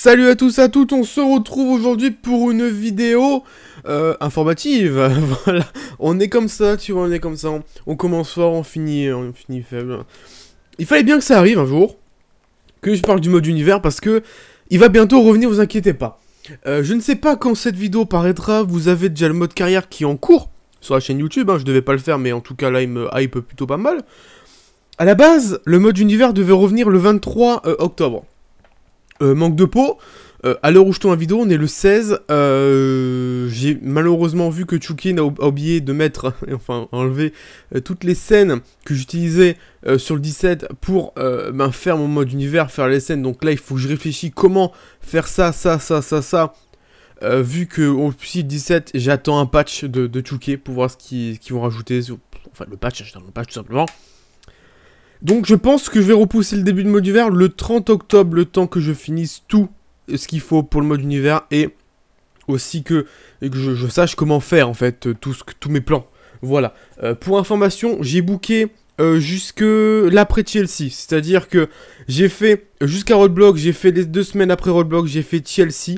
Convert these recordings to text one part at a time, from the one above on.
Salut à tous à toutes, on se retrouve aujourd'hui pour une vidéo euh, informative. voilà, on est comme ça, tu vois, on est comme ça. On, commence fort, on finit, on finit faible. Il fallait bien que ça arrive un jour, que je parle du mode univers parce que il va bientôt revenir, vous inquiétez pas. Euh, je ne sais pas quand cette vidéo paraîtra, vous avez déjà le mode carrière qui est en cours sur la chaîne YouTube, je hein. je devais pas le faire, mais en tout cas là il me hype plutôt pas mal. À la base, le mode univers devait revenir le 23 euh, octobre. Euh, manque de peau. Euh, à l'heure où je tourne la vidéo, on est le 16. Euh, j'ai malheureusement vu que Chukin a, oublié de mettre, enfin enlever toutes les scènes que j'utilisais sur le 17 pour ben, faire mon mode univers, faire les scènes. Donc là, il faut que je réfléchisse comment faire ça, ça, ça, ça, ça. vu que au 17, j'attends un patch de, de pour voir ce qu'ils vont rajouter. enfin, le patch, j'attends le patch tout simplement. Donc je pense que je vais repousser le début de mode univers le 30 octobre, le temps que je finisse tout ce qu'il faut pour le mode univers et aussi que, que je, sache comment faire en fait euh, tout ce, tous mes plans. Voilà. Euh, pour information, j'ai booké euh, jusque l'après Chelsea. C'est-à-dire que j'ai fait, jusqu'à Roadblock, j'ai fait les deux semaines après Roadblock, j'ai fait Chelsea.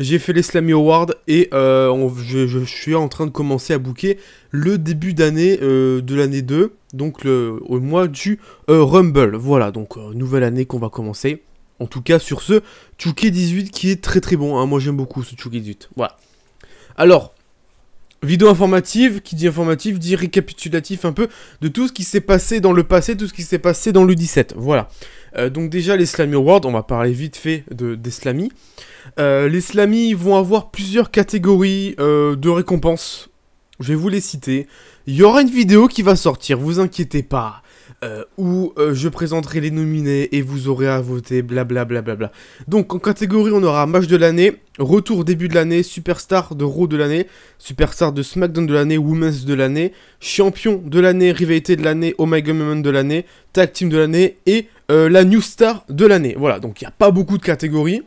J'ai fait les Slammy Awards et euh, je, suis en train de commencer à booker le début d'année euh, de l'année 2, donc le, au mois du euh, Rumble. Voilà, donc nouvelle année qu'on va commencer. En tout cas sur ce Chuki 18 qui est très très bon. Hein. Moi j'aime beaucoup ce Chuki 18. Voilà. Alors, Vidéo informative, qui dit informative, dit récapitulatif un peu de tout ce qui s'est passé dans le passé, tout ce qui s'est passé dans le 17 Voilà. Euh, donc déjà les Slammy Awards, on va parler vite fait de, des Slammy. Euh, les Slammy vont avoir plusieurs catégories euh, de récompenses. Je vais vous les citer. Il y aura une vidéo qui va sortir, vous inquiétez pas. où je présenterai les nominés et vous aurez à voter, blablabla. Bla Donc en catégorie, on aura match de l'année, Retour début de l'année, superstar de Raw de l'année, superstar de SmackDown de l'année, Women's de l'année, champion de l'année, rivalité de l'année, Oh My God Moment de l'année, tag team de l'année et euh, la new star de l'année. Voilà, donc il n'y a pas beaucoup de catégories.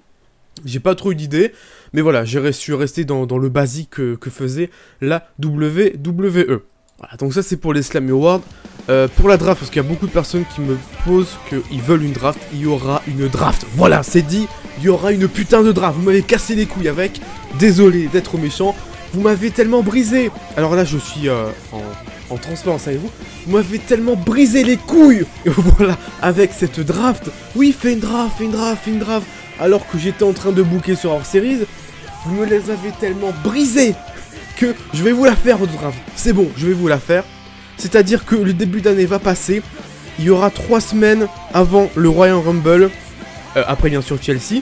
J'ai pas trop eu d'idées, mais voilà, je suis rester dans, le basique que faisait la WWE. Voilà, donc ça c'est pour les Slam Awards. Euh, pour la draft, parce qu'il y a beaucoup de personnes qui me posent qu'ils veulent une draft, il y aura une draft. Voilà, c'est dit, il y aura une putain de draft. Vous m'avez cassé les couilles avec. Désolé d'être méchant. Vous m'avez tellement brisé. Alors là, je suis euh, en, en transparence, savez-vous. Vous, m'avez tellement brisé les couilles. Et voilà, avec cette draft. Oui, fais une draft, fais une draft, fais une draft. Alors que j'étais en train de bouquer sur hors-series, vous me les avez tellement brisés je vais vous la faire, votre C'est bon, je vais vous la faire. C'est-à-dire que le début d'année va passer. Il y aura 3 semaines avant le Royal Rumble. Euh, après, bien sûr, Chelsea.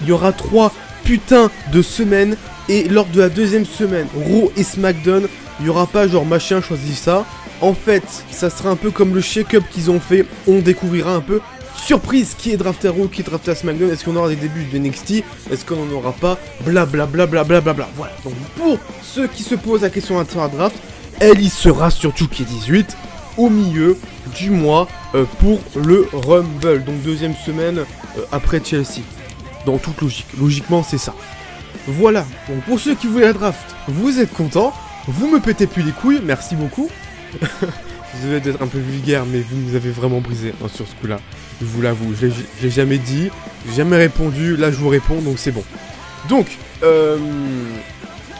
Il y aura trois putains de semaines. Et lors de la deuxième semaine, Raw et SmackDown, il n'y aura pas genre machin, choisis ça. En fait, ça sera un peu comme le shake-up qu'ils ont fait. On découvrira un peu Surprise, qui est Draft qui est Draft à Est-ce qu'on aura des débuts de NXT Est-ce qu'on n'en aura pas Blablabla, blablabla, bla, bla. Voilà, donc pour ceux qui se posent la question à Draft, elle y sera surtout qui est 18 au milieu du mois euh, pour le Rumble, donc deuxième semaine euh, après Chelsea. Dans toute logique, logiquement c'est ça. Voilà, donc pour ceux qui voulaient la draft, vous êtes contents, vous me pétez plus les couilles, merci beaucoup. Vous devez être un peu vulgaire, mais vous nous avez vraiment brisé hein, sur ce coup-là. Je vous l'avoue, je l'ai jamais dit, j'ai jamais répondu, là je vous réponds, donc c'est bon. Donc, euh,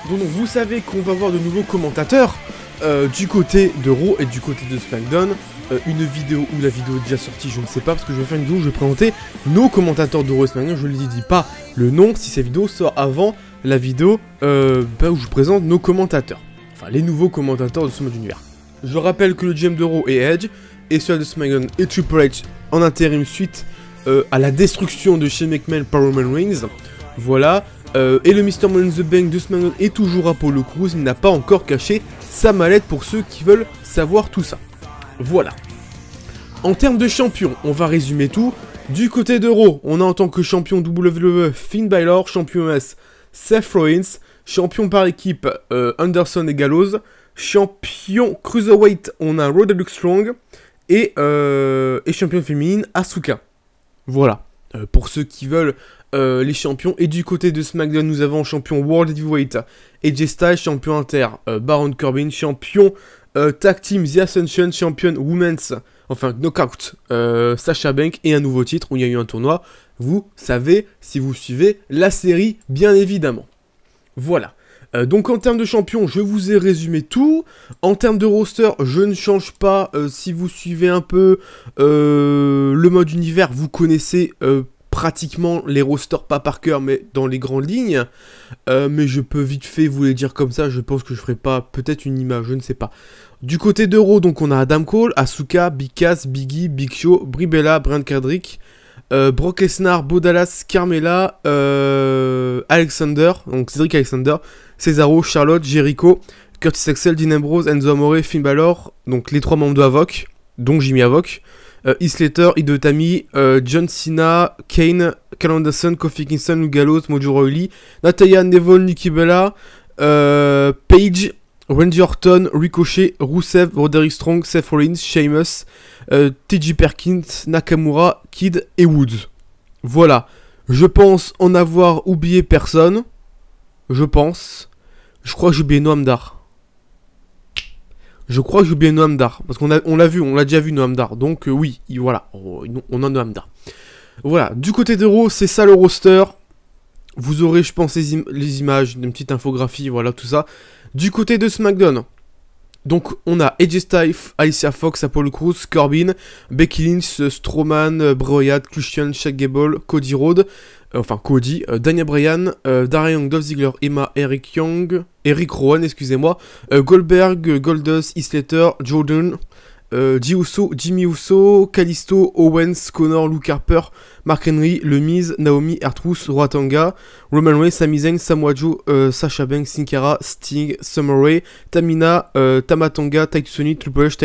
vous savez qu'on va avoir de nouveaux commentateurs euh, du côté de Raw et du côté de SmackDown. Euh, une vidéo ou la vidéo est déjà sortie, je ne sais pas, parce que je vais faire une vidéo où je vais présenter nos commentateurs de Raw et SmackDown. Je ne dis pas le nom si cette vidéo sort avant la vidéo bah, où je présente nos commentateurs. Enfin, les nouveaux commentateurs de ce mode univers. Je rappelle que le GM de Raw est Edge, et celle de SmackDown et Triple H en intérim suite euh, à la destruction de chez McMahon par Roman Reigns. Voilà. Euh, et le Mr. Money the Bank de SmackDown est toujours à Polo Cruz. Il n'a pas encore caché sa mallette pour ceux qui veulent savoir tout ça. Voilà. En termes de champion, on va résumer tout. Du côté d'Euro, on a en tant que champion WWE Finn Balor, champion US Seth Rollins, champion par équipe euh, Anderson et Gallows, champion Cruiserweight, on a Roderick Strong, et, euh, championne féminine Asuka. Voilà. Euh, pour ceux qui veulent euh, les champions. Et du côté de SmackDown, nous avons champion World Heavyweight, AJ Styles, champion inter, euh, Baron Corbin, champion tag team The Ascension, champion women's, enfin knockout, Sasha Bank et un nouveau titre où il y a eu un tournoi. Vous savez si vous suivez la série, bien évidemment. Voilà. Euh, donc en termes de champion, je vous ai résumé tout. En termes de roster, je ne change pas. Euh, si vous suivez un peu euh, le mode univers, vous connaissez pratiquement les rosters pas par cœur, mais dans les grandes lignes. mais je peux vite fait vous les dire comme ça. Je pense que je ferai pas peut-être une image, je ne sais pas. Du côté d'Euro, donc on a Adam Cole, Asuka, Big Cass, Biggie, Big Show, Bribella, Brian Kendrick. Euh, Brock Lesnar, Baudalas, Carmela, euh, Alexander, donc Cédric Alexander, Cesaro, Charlotte, Jericho, Curtis Axel, Dean Ambrose, Enzo Amore, Finn Balor, donc les trois membres de Avoc, dont Jimmy Avoc, euh, Idotami, Tammy, euh, John Cena, Kane, Cal Kofi Kingston, Lugalos, Mojo Rawley, Natalia, Neville, Nikki Bella, Paige, Randy Orton, Ricochet, Rusev, Roderick Strong, Seth Rollins, Sheamus, euh, TJ Perkins, Nakamura, Kid et Woods. Voilà. Je pense en avoir oublié personne. Je pense. Je crois que j'ai oublié Noam Dar. Je crois que j'ai oublié Noam Dar. Parce qu'on on l'a vu, on l'a déjà vu Noam Dar. Donc euh, oui, voilà, oh, on a Noam Dar. Voilà, du côté d'Euro, c'est ça le roster. Vous aurez, je pense, les, les, images, une petite infographie, voilà, tout ça. Du côté de SmackDown, donc on a AJ Styles, Alicia Fox, Apollo Cruz, Corbin, Becky Lynch, Strowman, euh, Broyad, Christian, Shaq Gable, Cody Rhodes, euh, enfin Cody, euh, Daniel Bryan, Dove Ziggler, Emma, Eric Young, Eric Rowan, excusez-moi, Goldberg, Goldust, Isletter, Jordan, euh, Jimmy Uso, Kalisto, Owens, Connor, Luke Harper, Mark Henry, Le Miz, Naomi, Artrus, Tanga, Roman Reigns, Sami Zayn, Samoa Joe, euh, Sasha Banks, Sinkara, Sting, Summer Tamina, euh, Tamatanga, Ty Triple H,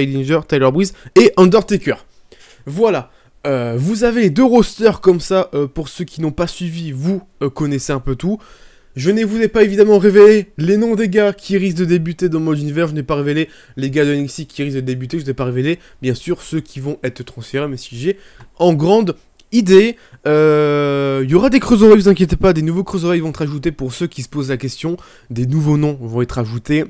Tyler Breeze et Undertaker. Voilà. vous avez deux rosters comme ça, pour ceux qui n'ont pas suivi, vous connaissez un peu tout. Je ne vous ai pas évidemment révélé les noms des gars qui risquent de débuter dans Mode Univers, je n'ai pas révélé les gars de NXT qui risquent de débuter, je n'ai pas révélé bien sûr ceux qui vont être transférés, mais si j'ai en grande idée, euh, il y aura des crossovers, ne vous inquiétez pas, des nouveaux oreilles vont être ajoutés pour ceux qui se posent la question, des nouveaux noms vont être ajoutés.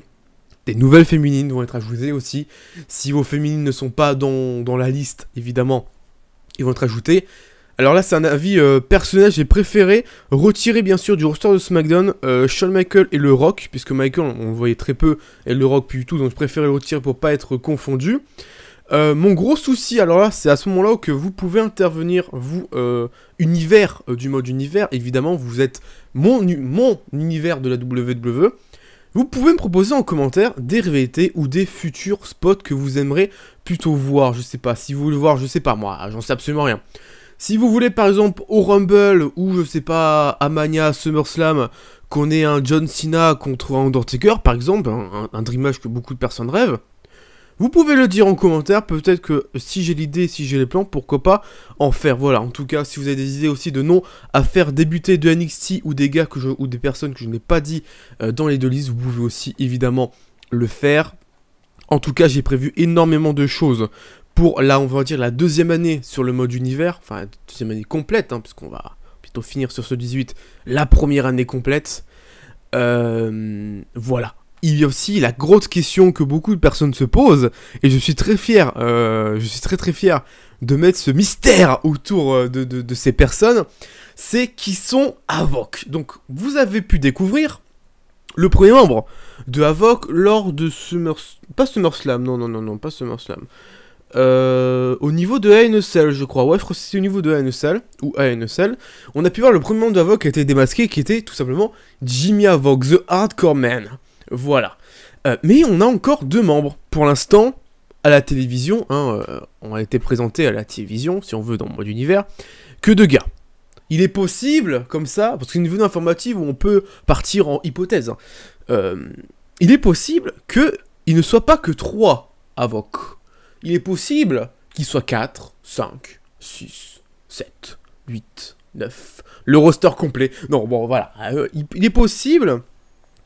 Des nouvelles féminines vont être ajoutées aussi. Si vos féminines ne sont pas dans, dans la liste, évidemment, ils vont être ajoutés. Alors là, c'est un avis euh, personnel. J'ai préféré retirer, bien sûr, du roster de SmackDown euh, Shawn Michael et Le Rock, puisque Michael, on le voyait très peu, et Le Rock, plus du tout. Donc, je préféré le retirer pour pas être confondu. Euh, mon gros souci, alors là, c'est à ce moment-là que vous pouvez intervenir, vous, univers du mode univers. Évidemment, vous êtes mon, univers de la WWE. Vous pouvez me proposer en commentaire des révélités ou des futurs spots que vous aimerez plutôt voir. Je sais pas, si vous voulez voir, je sais pas, moi, j'en sais absolument rien. Si vous voulez par exemple au Rumble ou je sais pas à Mania, SummerSlam, qu'on ait un John Cena contre un Undertaker par exemple, hein, un, Dreamage dream match que beaucoup de personnes rêvent, vous pouvez le dire en commentaire, peut-être que si j'ai l'idée, si j'ai les plans, pourquoi pas en faire. Voilà, en tout cas, si vous avez des idées aussi de noms à faire débuter de NXT ou des gars que ou des personnes que je n'ai pas dit euh, dans les deux listes, vous pouvez aussi évidemment le faire. En tout cas, j'ai prévu énormément de choses pour là on va dire la deuxième année sur le mode univers, enfin deuxième année complète, hein, puisqu'on va plutôt finir sur ce 18, la première année complète. Euh, voilà. Il y a aussi la grosse question que beaucoup de personnes se posent, et je suis très fier, euh, je suis très très fier de mettre ce mystère autour euh, de, ces personnes, c'est qui sont Havoc Donc vous avez pu découvrir le premier membre de Havoc lors de Summer... Pas SummerSlam, non, non, non, non, pas SummerSlam. Euh, au niveau de ANSL, e je crois. Ouais, je crois au niveau de ANSL, e ou ANSL. E on a pu voir le premier membre d'Avoc qui a été démasqué, qui était tout simplement Jimmy Avoc, The Hardcore Man. Voilà. Euh, mais on a encore deux membres. Pour l'instant, à la télévision, hein, euh, on a été présenté à la télévision, si on veut, dans le mode univers, que deux gars. Il est possible, comme ça, parce qu'une niveau informative où on peut partir en hypothèse, hein. il est possible que il ne soit pas que trois Avocs il est possible qu'il soit 4, 5, 6, 7, 8, 9. Le roster complet. Non, bon, voilà. Euh, il est possible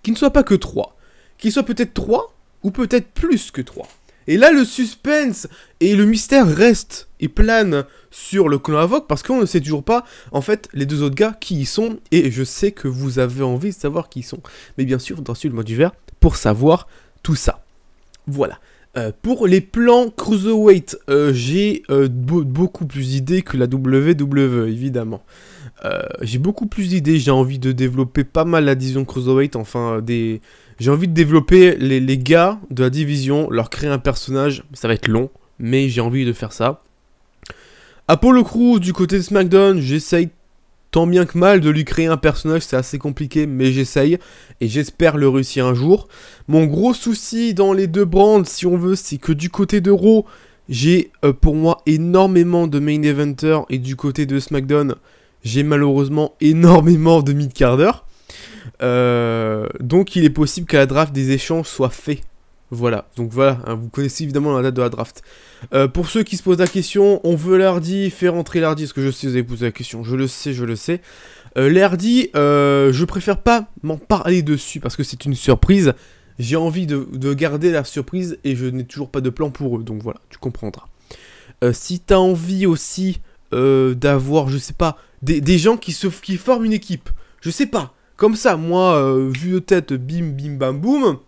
qu'il ne soit pas que 3. Qu'il soit peut-être 3 ou peut-être plus que 3. Et là, le suspense et le mystère restent et planent sur le clan Avoc parce qu'on ne sait toujours pas, en fait, les deux autres gars qui y sont. Et je sais que vous avez envie de savoir qui ils sont. Mais bien sûr, dans moi le mode du verre pour savoir tout ça. Voilà. Euh, pour les plans Cruiserweight, euh, j'ai euh, beaucoup plus d'idées que la WWE, évidemment. j'ai beaucoup plus d'idées, j'ai envie de développer pas mal la division Cruiserweight, enfin, des... j'ai envie de développer les, gars de la division, leur créer un personnage, ça va être long, mais j'ai envie de faire ça. Apollo Cruz du côté de SmackDown, j'essaye tant bien que mal de lui créer un personnage, c'est assez compliqué, mais j'essaye et j'espère le réussir un jour. Mon gros souci dans les deux brands, si on veut, c'est que du côté de Raw, j'ai euh, pour moi énormément de main eventers et du côté de SmackDown, j'ai malheureusement énormément de mid-carders. Euh, donc il est possible que la draft des échanges soit faite. Voilà, donc voilà, hein, vous connaissez évidemment la date de la draft. Euh, pour ceux qui se posent la question, on veut l'Hardy, faire entrer Lardy, parce que je sais, vous avez posé la question, je le sais, je le sais. Euh, euh, je préfère pas m'en parler dessus, parce que c'est une surprise. J'ai envie de, garder la surprise, et je n'ai toujours pas de plan pour eux, donc voilà, tu comprendras. Euh, si t'as envie aussi d'avoir, je sais pas, des, gens qui, se, qui forment une équipe, je sais pas, comme ça, moi, vu de tête, bim, bim, bam, boum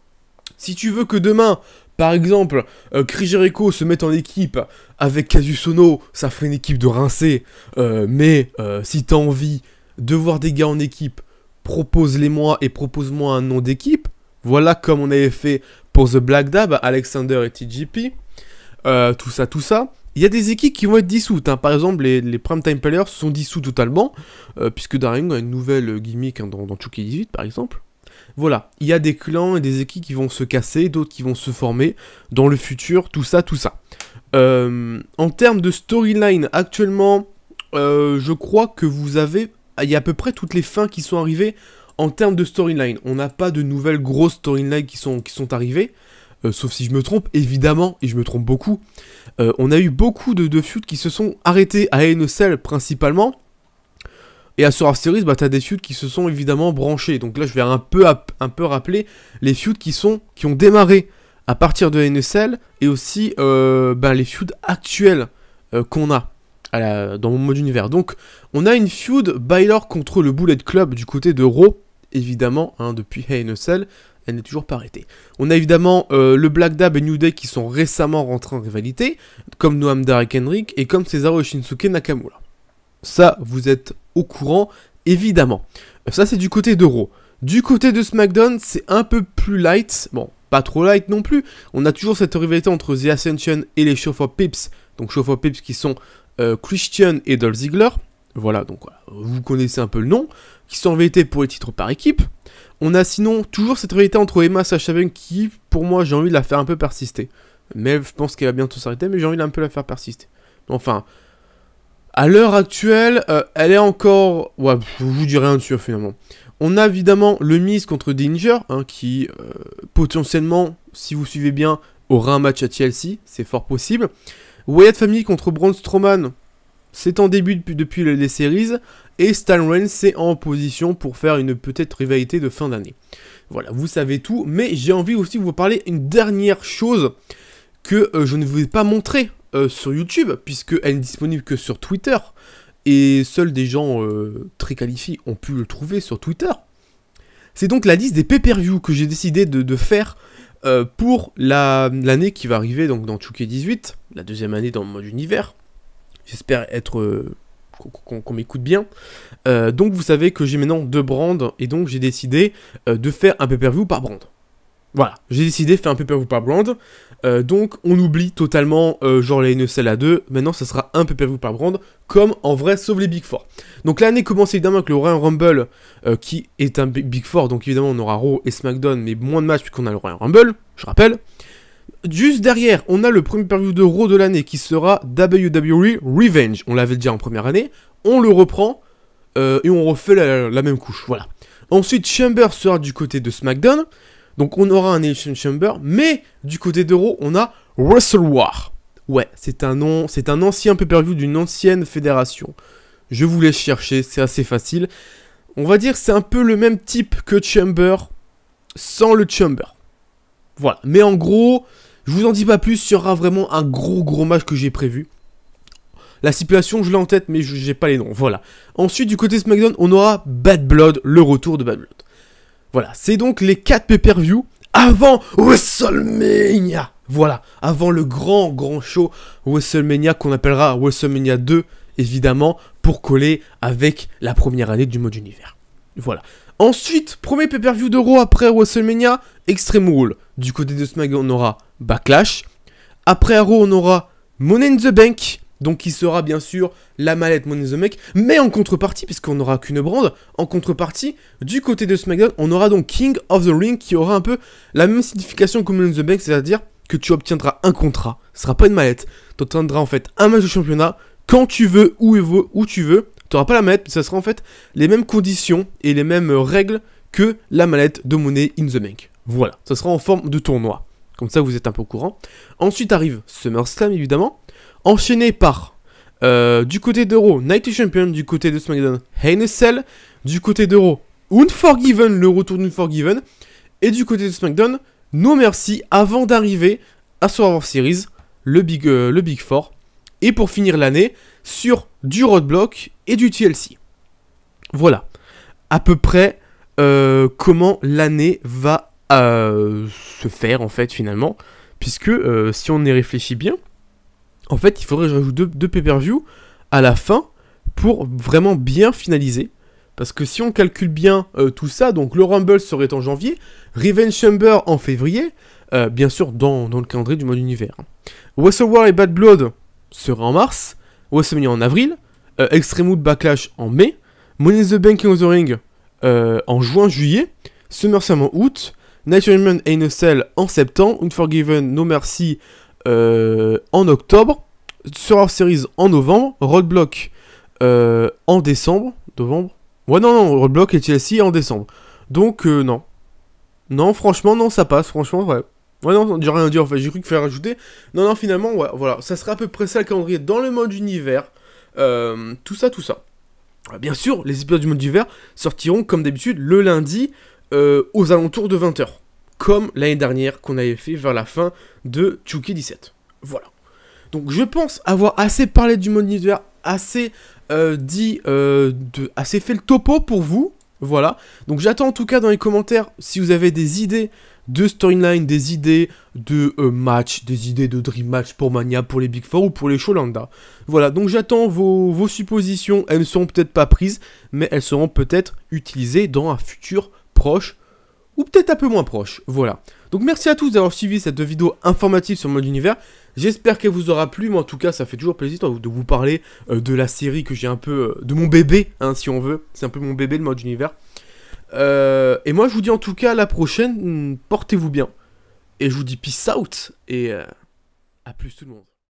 si tu veux que demain, par exemple, Krigerico euh, se mette en équipe avec Kazusono, ça fait une équipe de rincé. Euh, mais si euh, si t'as envie de voir des gars en équipe, propose-les-moi et propose-moi un nom d'équipe. Voilà comme on avait fait pour The Black Dab, Alexander et TGP. tout ça, tout ça. Il y a des équipes qui vont être dissoutes. Hein. Par exemple, les, Prime Time Players sont dissous totalement, puisque Darren a une nouvelle gimmick hein, dans, dans Chucky 18, par exemple. Voilà, il y a des clans et des équipes qui vont se casser, d'autres qui vont se former dans le futur, tout ça, tout ça. Euh, en termes de storyline, actuellement, euh, je crois que vous avez... Il y a à peu près toutes les fins qui sont arrivées en termes de storyline. On n'a pas de nouvelles grosses storylines qui sont, qui sont arrivées. Euh, sauf si je me trompe, évidemment, et je me trompe beaucoup. on a eu beaucoup de, de qui se sont arrêtés à NSL e principalement. Et à Survivor Series, bah, t'as des feuds qui se sont évidemment branchés. Donc là, je vais un peu, un peu rappeler les feuds qui, sont, qui ont démarré à partir de NSL et aussi euh, bah, les feuds actuels euh, qu'on a dans mon mode univers. Donc, on a une feud Baylor contre le Bullet Club du côté de Raw, évidemment, hein, depuis Hey NSL. Elle n'est toujours pas arrêtée. On a évidemment euh, le Black Dab et New Day qui sont récemment rentrés en rivalité, comme Noam Dar et et comme Cesaro Shinsuke Nakamura. Ça, vous êtes au courant, évidemment. Ça, c'est du côté d'Euro Du côté de SmackDown, c'est un peu plus light. Bon, pas trop light non plus. On a toujours cette rivalité entre The Ascension et les chauffeurs Pips. Donc, chauffeurs Pips qui sont euh, Christian et Dolph Ziggler. Voilà, donc vous connaissez un peu le nom. Qui sont en pour les titres par équipe. On a sinon toujours cette rivalité entre Emma et qui, pour moi, j'ai envie de la faire un peu persister. Mais je pense qu'elle va bientôt s'arrêter, mais j'ai envie de un peu la faire persister. Enfin, à l'heure actuelle, euh, elle est encore... Ouais, je vous dirai rien dessus finalement. On a évidemment le Miss contre Dinger, hein, qui euh, potentiellement, si vous suivez bien, aura un match à Chelsea, c'est fort possible. Wyatt Family contre Braun Strowman, c'est en début depuis, les séries, et Stan Reigns c'est en position pour faire une peut-être rivalité de fin d'année. Voilà, vous savez tout, mais j'ai envie aussi de vous parler une dernière chose que euh, je ne vous ai pas montrée. Euh, sur YouTube, puisque elle n'est disponible que sur Twitter. Et seuls des gens euh, très qualifiés ont pu le trouver sur Twitter. C'est donc la liste des pay per views que j'ai décidé de, faire euh, pour pour l'année qui va arriver donc dans 2 18 la deuxième année dans mon univers. J'espère être qu'on m'écoute bien. donc vous savez que j'ai maintenant deux brands et donc j'ai décidé de faire un pay-per-view par brand. Voilà, j'ai décidé, de faire un PPV par brand. Euh, donc on oublie totalement euh, genre les NSL à 2, maintenant ça sera un paper view par brand, comme en vrai sauf les Big Four. Donc l'année commence évidemment avec le Royal Rumble, euh, qui est un Big Four, donc évidemment on aura Raw et SmackDown, mais moins de matchs puisqu'on a le Royal Rumble, je rappelle. Juste derrière, on a le premier pay de Raw de l'année qui sera WWE Revenge. On l'avait déjà en première année, on le reprend et on refait la même couche, voilà. Ensuite, Chamber sera du côté de SmackDown. Donc on aura un Nation Chamber, mais du côté d'Euro, on a Wrestle War. Ouais, c'est un nom, c'est un ancien pay-per-view d'une ancienne fédération. Je vous laisse chercher, c'est assez facile. On va dire c'est un peu le même type que Chamber, sans le Chamber. Voilà, mais en gros, je vous en dis pas plus, il y aura vraiment un gros gros match que j'ai prévu. La situation, je l'ai en tête, mais j'ai pas les noms. Voilà. Ensuite, du côté SmackDown, on aura Bad Blood, le retour de Bad Blood. Voilà, c'est donc les 4 pay-per-view avant WrestleMania. Voilà, avant le grand, grand show WrestleMania qu'on appellera WrestleMania 2, évidemment, pour coller avec la première année du mode univers. Voilà. Ensuite, premier pay-per-view d'Euro après WrestleMania, Extreme Rule. Du côté de SmackDown, on aura Backlash. Après Raw, on aura Money in the Bank. Donc qui sera bien sûr la mallette Money the Bank, mais en contrepartie, puisqu'on n'aura qu'une bande en contrepartie, du côté de SmackDown, on aura donc King of the Ring qui aura un peu la même signification que Money the Bank, c'est-à-dire que tu obtiendras un contrat, ce sera pas une mallette, tu obtiendras en fait un match de championnat quand tu veux, où, où tu veux, tu n'auras pas la mallette, mais ça sera en fait les mêmes conditions et les mêmes euh, règles que la mallette de Money in the Bank. Voilà, ça sera en forme de tournoi. Comme ça, vous êtes un peu au courant. Ensuite arrive SummerSlam, évidemment enchaîné par euh, du côté d'Euro, Night Champion, du côté de SmackDown, Heinessel, du côté d'Euro, Unforgiven, le retour d'Unforgiven, et du côté de SmackDown, No Merci, avant d'arriver à Survivor Series, le Big, euh, le Big Four, et pour finir l'année, sur du Roadblock et du TLC. Voilà, à peu près euh, comment l'année va se faire en fait finalement, puisque si on y réfléchit bien, en fait, il faudrait que je rajoute deux, pay-per-view à la fin pour vraiment bien finaliser. Parce que si on calcule bien euh, tout ça, donc le Rumble serait en janvier, Revenge Chamber en février, euh, bien sûr dans, le calendrier du mode univers. War et Bad Blood seraient en mars, WrestleMania en avril, euh, Extreme Wood Backlash en mai, Money in the Bank of the Ring en juin-juillet, SummerSlam en août, Night and in a Cell en septembre, Unforgiven No Mercy euh, en octobre, Survivor Series en novembre, Roadblock euh, en décembre, novembre. Ouais, non, non, Roadblock et TLC en décembre. Donc, euh, non. Non, franchement, non, ça passe, franchement, ouais. Ouais, non, j'ai rien dit, en fait, j'ai cru que faire rajouter. Non, non, finalement, ouais, voilà, ça sera à peu près ça le calendrier dans le mode univers. tout ça, tout ça. Bien sûr, les épisodes du mode univers sortiront, comme d'habitude, le lundi, aux alentours de 20h comme l'année dernière qu'on avait fait vers la fin de Chucky 17. Voilà. Donc je pense avoir assez parlé du mode univers, assez euh, dit, euh, de, assez fait le topo pour vous. Voilà. Donc j'attends en tout cas dans les commentaires si vous avez des idées de storyline, des idées de euh, match, des idées de dream match pour Mania, pour les Big Four ou pour les Sholanda. Voilà, donc j'attends vos, vos, suppositions. Elles ne seront peut-être pas prises, mais elles seront peut-être utilisées dans un futur proche ou peut-être un peu moins proche, voilà. Donc merci à tous d'avoir suivi cette vidéo informative sur mode univers, j'espère qu'elle vous aura plu, mais en tout cas ça fait toujours plaisir de vous parler euh, de la série que j'ai un peu, euh, de mon bébé, hein, si on veut, c'est un peu mon bébé le mode univers. Euh, et moi je vous dis en tout cas à la prochaine, portez-vous bien, et je vous dis peace out, et à plus tout le monde.